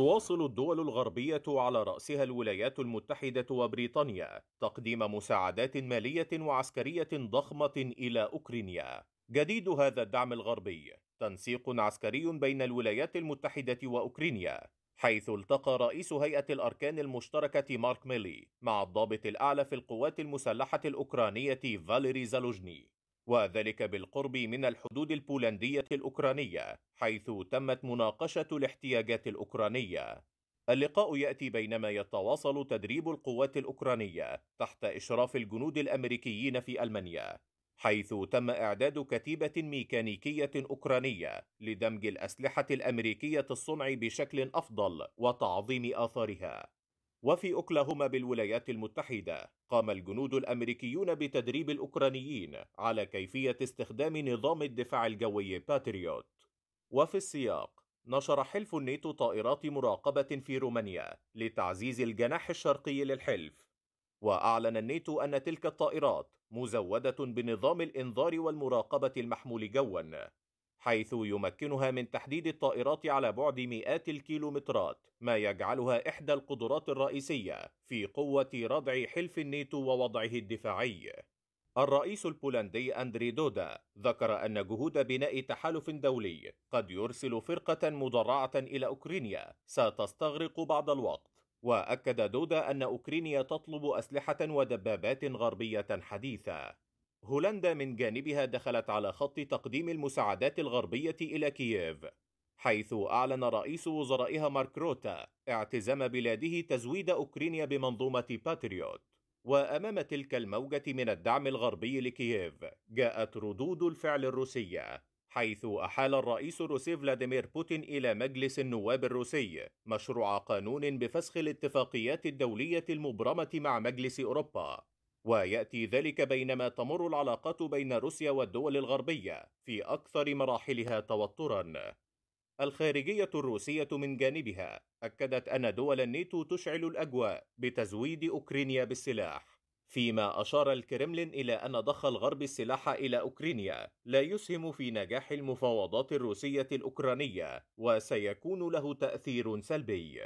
تواصل الدول الغربية على رأسها الولايات المتحدة وبريطانيا تقديم مساعدات مالية وعسكرية ضخمة إلى أوكرانيا. جديد هذا الدعم الغربي تنسيق عسكري بين الولايات المتحدة وأوكرانيا، حيث التقى رئيس هيئة الأركان المشتركة مارك ميلي مع الضابط الأعلى في القوات المسلحة الأوكرانية فاليري زالوجني وذلك بالقرب من الحدود البولندية الأوكرانية حيث تمت مناقشة الاحتياجات الأوكرانية اللقاء يأتي بينما يتواصل تدريب القوات الأوكرانية تحت إشراف الجنود الأمريكيين في ألمانيا حيث تم إعداد كتيبة ميكانيكية أوكرانية لدمج الأسلحة الأمريكية الصنع بشكل أفضل وتعظيم آثارها وفي أوكلاهوما بالولايات المتحدة قام الجنود الأمريكيون بتدريب الأوكرانيين على كيفية استخدام نظام الدفاع الجوي باتريوت وفي السياق نشر حلف الناتو طائرات مراقبة في رومانيا لتعزيز الجناح الشرقي للحلف وأعلن الناتو أن تلك الطائرات مزودة بنظام الإنذار والمراقبة المحمول جواً حيث يمكنها من تحديد الطائرات على بعد مئات الكيلومترات ما يجعلها إحدى القدرات الرئيسية في قوة ردع حلف الناتو ووضعه الدفاعي الرئيس البولندي أندري دودا ذكر أن جهود بناء تحالف دولي قد يرسل فرقة مدرعة إلى أوكرانيا ستستغرق بعض الوقت وأكد دودا أن أوكرانيا تطلب أسلحة ودبابات غربية حديثة هولندا من جانبها دخلت على خط تقديم المساعدات الغربية إلى كييف، حيث أعلن رئيس وزرائها مارك روتا اعتزام بلاده تزويد أوكرانيا بمنظومة باتريوت، وأمام تلك الموجة من الدعم الغربي لكييف، جاءت ردود الفعل الروسية، حيث أحال الرئيس الروسي فلاديمير بوتين إلى مجلس النواب الروسي مشروع قانون بفسخ الاتفاقيات الدولية المبرمة مع مجلس أوروبا، ويأتي ذلك بينما تمر العلاقات بين روسيا والدول الغربية في أكثر مراحلها توترا الخارجية الروسية من جانبها أكدت أن دول الناتو تشعل الأجواء بتزويد أوكرانيا بالسلاح فيما أشار الكرملين إلى أن ضخ الغرب السلاح إلى أوكرانيا لا يسهم في نجاح المفاوضات الروسية الأوكرانية وسيكون له تأثير سلبي